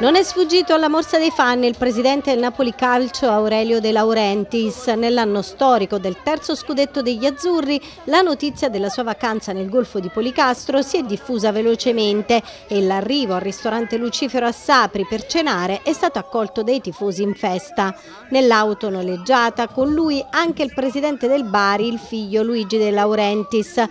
Non è sfuggito alla morsa dei fan il presidente del Napoli Calcio Aurelio De Laurentiis. Nell'anno storico del terzo scudetto degli Azzurri, la notizia della sua vacanza nel Golfo di Policastro si è diffusa velocemente e l'arrivo al ristorante Lucifero a Sapri per cenare è stato accolto dai tifosi in festa. Nell'auto noleggiata con lui anche il presidente del Bari, il figlio Luigi De Laurentiis.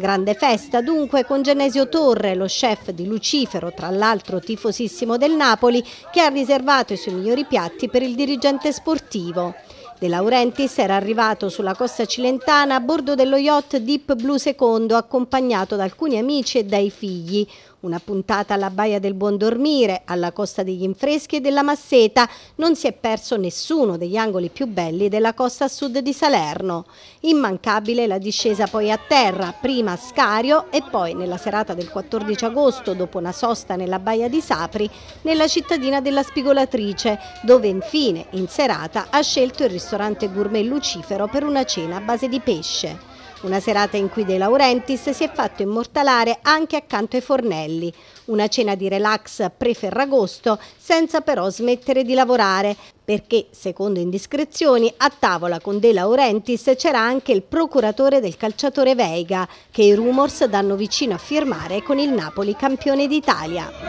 Grande festa dunque con Genesio Torre, lo chef di Lucifero, tra l'altro tifosissimo del Napoli, che ha riservato i suoi migliori piatti per il dirigente sportivo. De Laurentiis era arrivato sulla costa cilentana a bordo dello yacht Deep Blue II accompagnato da alcuni amici e dai figli. Una puntata alla Baia del Buon Dormire, alla Costa degli Infreschi e della Masseta non si è perso nessuno degli angoli più belli della costa sud di Salerno. Immancabile la discesa poi a terra, prima a Scario e poi nella serata del 14 agosto, dopo una sosta nella Baia di Sapri, nella cittadina della Spigolatrice, dove infine in serata ha scelto il ristorante ristorante gourmet Lucifero per una cena a base di pesce. Una serata in cui De Laurentiis si è fatto immortalare anche accanto ai fornelli. Una cena di relax pre-Ferragosto, senza però smettere di lavorare, perché, secondo indiscrezioni, a tavola con De Laurentiis c'era anche il procuratore del calciatore Veiga, che i rumors danno vicino a firmare con il Napoli campione d'Italia.